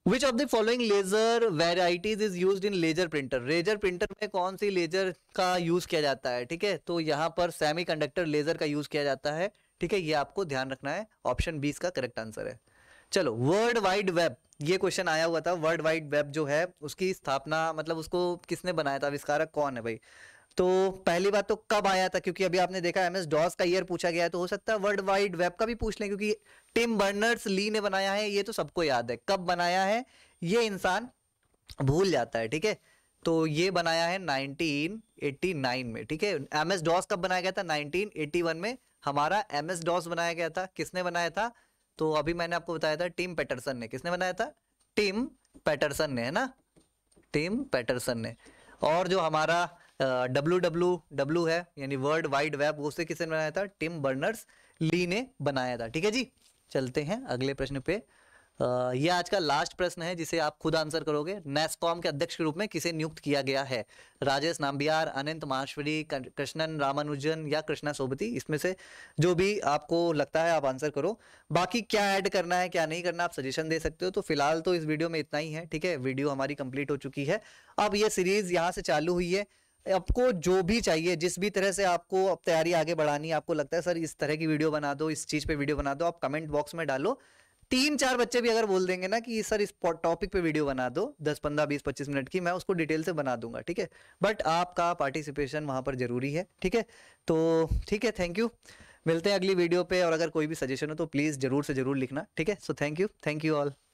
which of the following laser varieties is use in laser printer laser printer में कौन सी लेजर का यूज किया जाता है ठीक है तो यहाँ पर सेमी कंडक्टर लेजर का यूज किया जाता है ठीक है ये आपको ध्यान रखना है ऑप्शन बीस का करेक्ट आंसर है चलो वर्ल्ड वाइड वेब ये क्वेश्चन आया हुआ था वर्ल्ड वाइड वेब जो है उसकी स्थापना मतलब उसको किसने बनाया था आविष्कारक कौन है भाई तो पहली बात तो कब आया था क्योंकि अभी आपने देखा एम एस डॉस का ईयर पूछा गया है तो हो सकता है वर्ल्ड वाइड वेब का भी पूछ लें क्योंकि टिम बर्नर्स ली ने बनाया है ये तो सबको याद है कब बनाया है ये इंसान भूल जाता है ठीक है तो ये बनाया है 1989 में ठीक है एम एस डॉस कब बनाया गया था 1981 में हमारा एम एस डॉस बनाया गया था किसने बनाया था तो अभी मैंने आपको बताया था टीम पैटरसन ने किसने बनाया था टीम पैटरसन ने है ना टीम पैटरसन ने और जो हमारा डब्ल्यू डब्ल्यू डब्ल्यू है यानी वर्ल्ड वाइड वेब उसे किसने बनाया था टिम बर्नर्स ली ने बनाया था ठीक है जी चलते हैं अगले प्रश्न पे यह आज का लास्ट प्रश्न है जिसे आप खुद आंसर करोगे नेस्कॉम के अध्यक्ष के रूप में किसे नियुक्त किया गया है राजेश नाम्बियार अनंत माहेश्वरी कृष्णन रामानुजन या कृष्णा सोबती इसमें से जो भी आपको लगता है आप आंसर करो बाकी क्या ऐड करना है क्या नहीं करना आप सजेशन दे सकते हो तो फिलहाल तो इस वीडियो में इतना ही है ठीक है वीडियो हमारी कंप्लीट हो चुकी है अब ये सीरीज यहाँ से चालू हुई है आपको जो भी चाहिए जिस भी तरह से आपको अब तैयारी आगे बढ़ानी है आपको लगता है सर इस तरह की वीडियो बना दो इस चीज़ पे वीडियो बना दो आप कमेंट बॉक्स में डालो तीन चार बच्चे भी अगर बोल देंगे ना कि सर इस टॉपिक पे वीडियो बना दो दस पंद्रह बीस पच्चीस मिनट की मैं उसको डिटेल से बना दूंगा ठीक है बट आपका पार्टिसिपेशन वहाँ पर जरूरी है ठीक है तो ठीक है थैंक यू मिलते हैं अगली वीडियो पे और अगर कोई भी सजेशन हो तो प्लीज़ जरूर से जरूर लिखना ठीक है so thank you thank you all